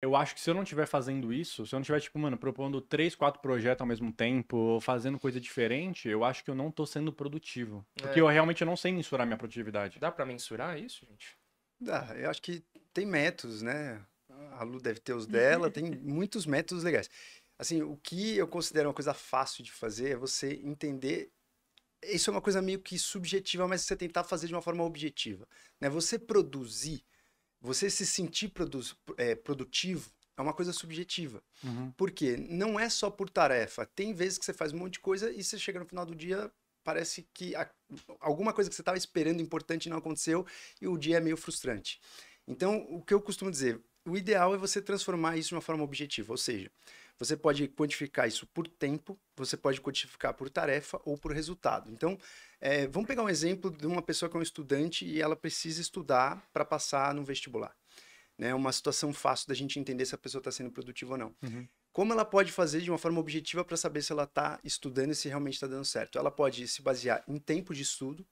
Eu acho que se eu não estiver fazendo isso, se eu não estiver, tipo, mano, propondo três, quatro projetos ao mesmo tempo, fazendo coisa diferente, eu acho que eu não tô sendo produtivo. É. Porque eu realmente não sei mensurar minha produtividade. Dá para mensurar isso, gente? Dá. Eu acho que tem métodos, né? A Lu deve ter os uhum. dela, tem muitos métodos legais. Assim, o que eu considero uma coisa fácil de fazer é você entender isso é uma coisa meio que subjetiva, mas você tentar fazer de uma forma objetiva. Né? Você produzir você se sentir produ é, produtivo é uma coisa subjetiva. Uhum. Porque não é só por tarefa. Tem vezes que você faz um monte de coisa e você chega no final do dia, parece que a, alguma coisa que você estava esperando importante não aconteceu e o dia é meio frustrante. Então, o que eu costumo dizer, o ideal é você transformar isso de uma forma objetiva. Ou seja, você pode quantificar isso por tempo, você pode quantificar por tarefa ou por resultado. Então, é, vamos pegar um exemplo de uma pessoa que é um estudante e ela precisa estudar para passar no vestibular. Né? Uma situação fácil da gente entender se a pessoa está sendo produtiva ou não. Uhum. Como ela pode fazer de uma forma objetiva para saber se ela está estudando e se realmente está dando certo? Ela pode se basear em tempo de estudo,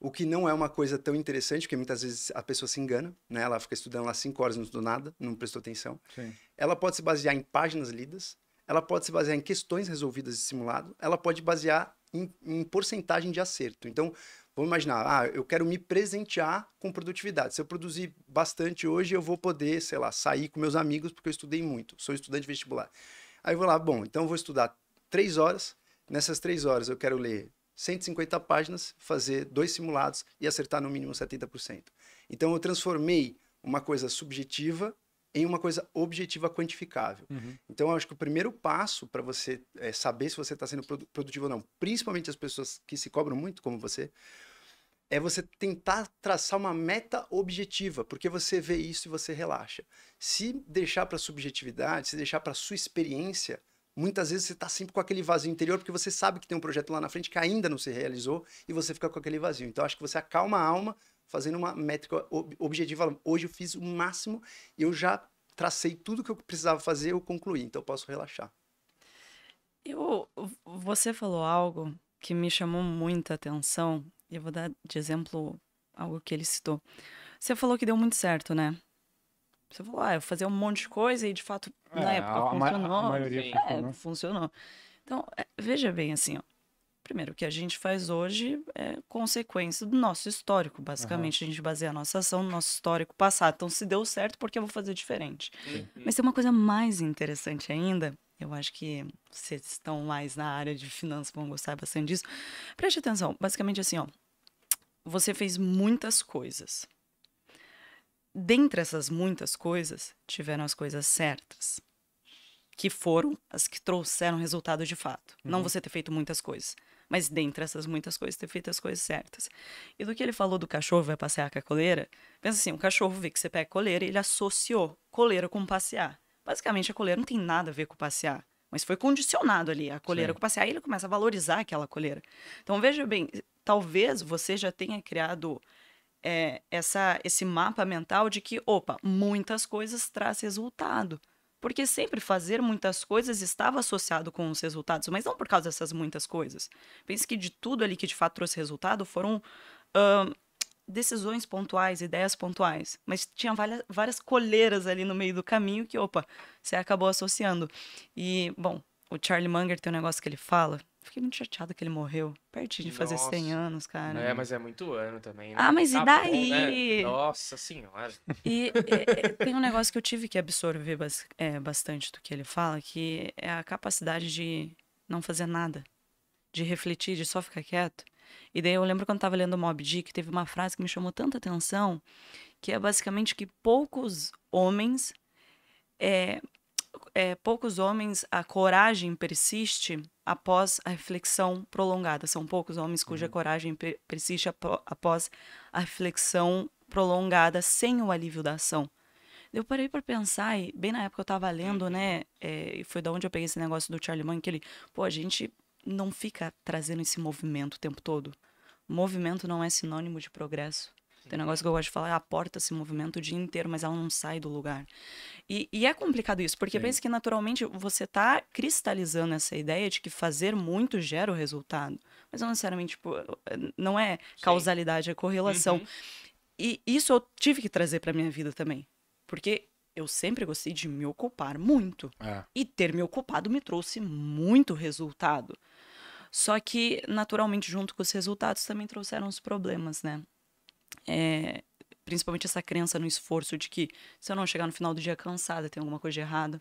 o que não é uma coisa tão interessante, porque muitas vezes a pessoa se engana, né? Ela fica estudando lá cinco horas, não estudou nada, não prestou atenção. Sim. Ela pode se basear em páginas lidas, ela pode se basear em questões resolvidas de simulado, ela pode basear em, em porcentagem de acerto. Então, vamos imaginar, ah, eu quero me presentear com produtividade. Se eu produzir bastante hoje, eu vou poder, sei lá, sair com meus amigos porque eu estudei muito, sou estudante vestibular. Aí eu vou lá, bom, então eu vou estudar três horas, nessas três horas eu quero ler 150 páginas, fazer dois simulados e acertar no mínimo 70%. Então eu transformei uma coisa subjetiva em uma coisa objetiva quantificável. Uhum. Então, eu acho que o primeiro passo para você é, saber se você está sendo produtivo ou não, principalmente as pessoas que se cobram muito, como você, é você tentar traçar uma meta objetiva, porque você vê isso e você relaxa. Se deixar para subjetividade, se deixar para sua experiência, muitas vezes você está sempre com aquele vazio interior, porque você sabe que tem um projeto lá na frente que ainda não se realizou e você fica com aquele vazio. Então, acho que você acalma a alma fazendo uma métrica objetiva. Hoje eu fiz o máximo e eu já tracei tudo que eu precisava fazer, eu concluí, então eu posso relaxar. Eu, você falou algo que me chamou muita atenção, e eu vou dar de exemplo algo que ele citou. Você falou que deu muito certo, né? Você falou, ah, eu vou fazer um monte de coisa e de fato é, na época a, funcionou. A maioria é, funcionou. funcionou. Então, é, veja bem assim, ó. Primeiro, o que a gente faz hoje é consequência do nosso histórico. Basicamente, uhum. a gente baseia a nossa ação no nosso histórico passado. Então, se deu certo, porque eu vou fazer diferente. Mas tem uma coisa mais interessante ainda. Eu acho que vocês estão mais na área de finanças vão gostar bastante disso. Preste atenção. Basicamente, assim, ó. Você fez muitas coisas dentre essas muitas coisas, tiveram as coisas certas, que foram as que trouxeram resultado de fato. Uhum. Não você ter feito muitas coisas, mas dentre essas muitas coisas, ter feito as coisas certas. E do que ele falou do cachorro vai passear com a coleira, pensa assim: o cachorro vê que você pega a coleira e ele associou coleira com passear. Basicamente, a coleira não tem nada a ver com passear. Mas foi condicionado ali a coleira Sim. com passear, Aí ele começa a valorizar aquela coleira. Então veja bem, talvez você já tenha criado é, essa, esse mapa mental de que, opa, muitas coisas traz resultado. Porque sempre fazer muitas coisas estava associado com os resultados, mas não por causa dessas muitas coisas. Pense que de tudo ali que de fato trouxe resultado foram uh, decisões pontuais, ideias pontuais. Mas tinha várias, várias coleiras ali no meio do caminho que, opa, você acabou associando. E, bom, o Charlie Munger tem um negócio que ele fala, Fiquei muito chateada que ele morreu. Pertinho de Nossa. fazer 100 anos, cara. É, mas é muito ano também. Né? Ah, mas tá e daí? Bom, né? Nossa senhora. E é, tem um negócio que eu tive que absorver é, bastante do que ele fala, que é a capacidade de não fazer nada. De refletir, de só ficar quieto. E daí eu lembro quando eu tava lendo o Mob Dick, teve uma frase que me chamou tanta atenção, que é basicamente que poucos homens... É, é poucos homens, a coragem persiste após a reflexão prolongada. São poucos homens cuja uhum. coragem persiste após a reflexão prolongada sem o alívio da ação. Eu parei para pensar, e bem na época eu estava lendo, né? É, e é, foi da onde eu peguei esse negócio do Charlie Munger que ele, pô, a gente não fica trazendo esse movimento o tempo todo. Movimento não é sinônimo de progresso. Tem um negócio que eu gosto de falar, é a porta se movimenta o dia inteiro, mas ela não sai do lugar. E, e é complicado isso, porque pensa que naturalmente você está cristalizando essa ideia de que fazer muito gera o resultado. Mas não necessariamente, tipo, não é causalidade, Sim. é correlação. Uhum. E isso eu tive que trazer para minha vida também. Porque eu sempre gostei de me ocupar muito. É. E ter me ocupado me trouxe muito resultado. Só que, naturalmente, junto com os resultados também trouxeram os problemas, né? É, principalmente essa crença no esforço de que se eu não chegar no final do dia cansada, tem alguma coisa de errada.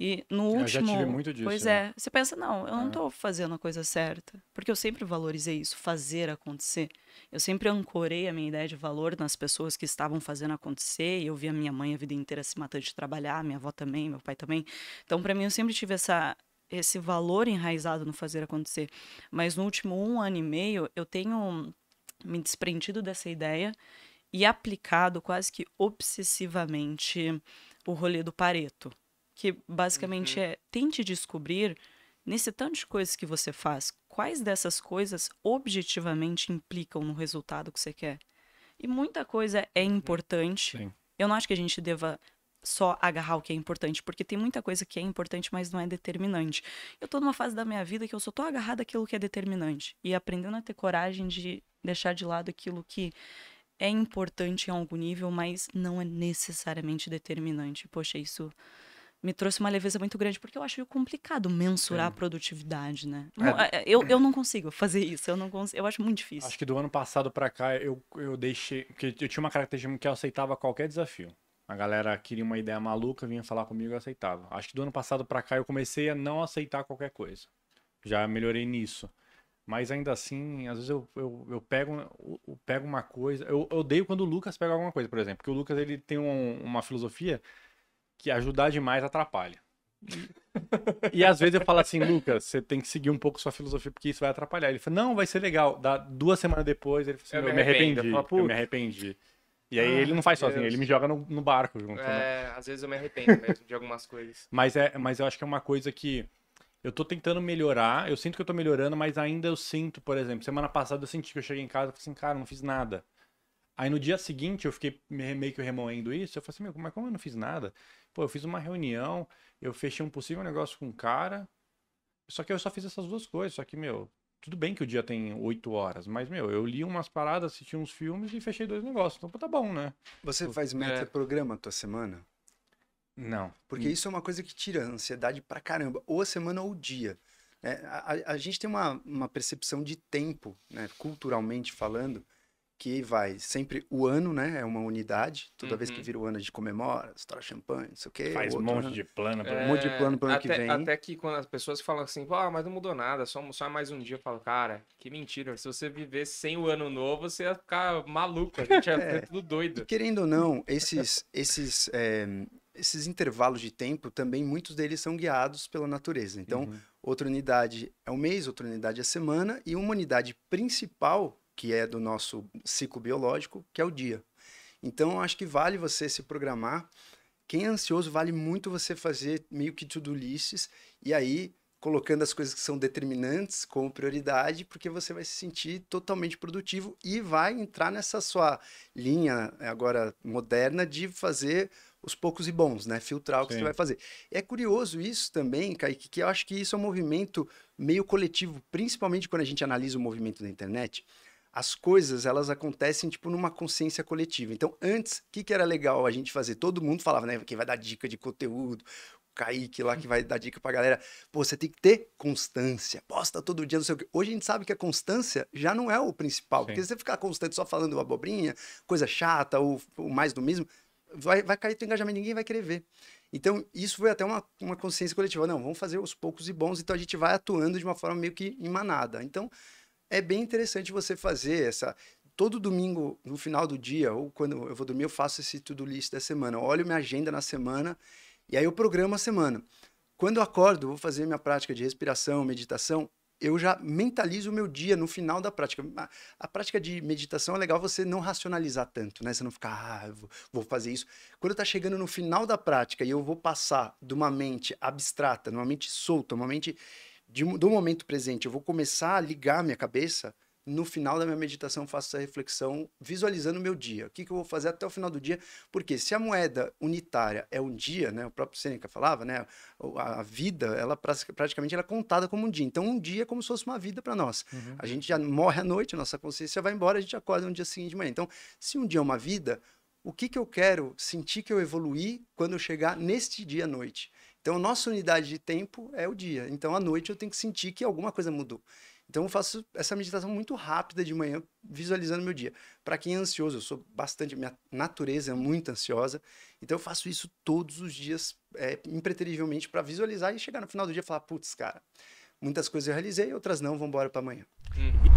E no último. É, eu já tive muito disso. Pois né? é. Você pensa, não, eu não estou é. fazendo a coisa certa. Porque eu sempre valorizei isso, fazer acontecer. Eu sempre ancorei a minha ideia de valor nas pessoas que estavam fazendo acontecer. eu vi a minha mãe a vida inteira se matando de trabalhar, minha avó também, meu pai também. Então, para mim, eu sempre tive essa, esse valor enraizado no fazer acontecer. Mas no último um ano e meio, eu tenho me desprendido dessa ideia e aplicado quase que obsessivamente o rolê do Pareto, que basicamente uhum. é tente descobrir nesse tanto de coisas que você faz, quais dessas coisas objetivamente implicam no resultado que você quer. E muita coisa é uhum. importante. Sim. Eu não acho que a gente deva só agarrar o que é importante, porque tem muita coisa que é importante, mas não é determinante. Eu estou numa fase da minha vida que eu só tô agarrada àquilo que é determinante e aprendendo a ter coragem de deixar de lado aquilo que é importante em algum nível, mas não é necessariamente determinante. Poxa, isso me trouxe uma leveza muito grande, porque eu acho complicado mensurar Sim. a produtividade, né? É. é. Eu, eu não consigo fazer isso, eu não consigo, eu acho muito difícil. Acho que do ano passado para cá eu, eu deixei. Porque eu tinha uma característica que eu aceitava qualquer desafio. A galera queria uma ideia maluca, vinha falar comigo, eu aceitava. Acho que do ano passado para cá eu comecei a não aceitar qualquer coisa. Já melhorei nisso. Mas ainda assim, às vezes eu, eu, eu pego, eu pego uma coisa. Eu, eu, odeio quando o Lucas pega alguma coisa, por exemplo. Porque o Lucas ele tem um, uma filosofia que ajudar demais atrapalha. e às vezes eu falo assim, Lucas, você tem que seguir um pouco sua filosofia, porque isso vai atrapalhar. Ele fala, não, vai ser legal. Da duas semanas depois, ele fala assim, eu, me arrependi. Eu, me arrependi. E aí ah, ele não faz sozinho, ele me joga no, no barco junto. Né? É, né? às vezes eu me arrependo mesmo de algumas coisas. Mas, é, mas eu acho que é uma coisa que eu tô tentando melhorar, eu sinto que eu tô melhorando, mas ainda eu sinto, por exemplo, semana passada eu senti que eu cheguei em casa e falei assim, cara, não fiz nada. Aí no dia seguinte eu fiquei meio que remoendo isso, eu falei assim, meu, mas como eu não fiz nada? Pô, eu fiz uma reunião, eu fechei um possível negócio com um cara, só que eu só fiz essas duas coisas, só que, meu, tudo bem que o dia tem oito horas, mas, meu, eu li umas paradas, assisti uns filmes e fechei dois negócios. Então, tá bom, né? Você faz meta é... programa a tua semana? Não. Porque hum. isso é uma coisa que tira a ansiedade pra caramba. Ou a semana ou o dia. É, a, a, gente tem uma, uma percepção de tempo, né, culturalmente falando, que vai sempre o ano, né? É uma unidade. Toda uhum. vez que uhum. vira o ano, a gente comemora, estoura champanhe, não sei o quê. Faz um monte né? de plano. Pra... É... Um monte de plano pro ano até, que vem. Até que quando as pessoas falam assim, ah, mas não mudou nada, só, só mais um dia. Eu falo, cara, que mentira. Se você viver sem o ano novo, você ia ficar maluco. A gente ia é. tudo doido. E, querendo ou não, esses, esses, é, esses intervalos de tempo também, muitos deles são guiados pela natureza. Então, uhum. outra unidade é o mês, outra unidade é a semana, e uma unidade principal que é do nosso ciclo biológico, que é o dia. Então, acho que vale você se programar. Quem é ansioso, vale muito você fazer meio que tudo lists e aí colocando as coisas que são determinantes como prioridade, porque você vai se sentir totalmente produtivo e vai entrar nessa sua linha eh, agora moderna de fazer os poucos e bons, né? Filtrar o que Sim. você vai fazer. É curioso isso também, Kaique, que eu acho que isso é um movimento meio coletivo, principalmente quando a gente analisa o movimento da internet as coisas elas acontecem tipo numa consciência coletiva. Então, antes, o que, que era legal a gente fazer? Todo mundo falava, né? Quem vai dar dica de conteúdo, o Kaique lá que vai dar dica pra galera. Pô, você tem que ter constância, posta todo dia, não sei o quê. Hoje a gente sabe que a constância já não é o principal. Sim. Porque se você ficar constante só falando abobrinha, coisa chata ou, ou mais do mesmo, vai, vai cair teu engajamento, ninguém vai querer ver. Então, isso foi até uma, uma consciência coletiva. Não, vamos fazer os poucos e bons, então a gente vai atuando de uma forma meio que emanada. Então, é bem interessante você fazer essa. Todo domingo, no final do dia, ou quando eu vou dormir, eu faço esse tudo list da semana. Eu olho minha agenda na semana e aí eu programo a semana. Quando eu acordo, vou fazer minha prática de respiração, meditação, eu já mentalizo o meu dia no final da prática. A, a, prática de meditação é legal você não racionalizar tanto, né? Você não ficar, ah, eu vou, vou fazer isso. Quando tá chegando no final da prática e eu vou passar de uma mente abstrata, numa mente solta, uma mente de, do momento presente, eu vou começar a ligar minha cabeça. No final da minha meditação, faço essa reflexão visualizando o meu dia. O que, que eu vou fazer até o final do dia? Porque se a moeda unitária é um dia, né? O próprio Seneca falava, né? A vida, ela praticamente ela é contada como um dia. Então, um dia é como se fosse uma vida para nós. Uhum. A gente já morre à noite, nossa consciência vai embora, a gente acorda um dia seguinte de manhã. Então, se um dia é uma vida, o que, que eu quero sentir que eu evoluí quando eu chegar neste dia à noite? Então, nossa unidade de tempo é o dia. Então, à noite eu tenho que sentir que alguma coisa mudou. Então, eu faço essa meditação muito rápida de manhã, visualizando meu dia. Para quem é ansioso, eu sou bastante, minha natureza é muito ansiosa. Então, eu faço isso todos os dias, é, impreterivelmente, para visualizar e chegar no final do dia e falar: putz, cara, muitas coisas eu realizei, outras não, vamos embora para amanhã. Hum.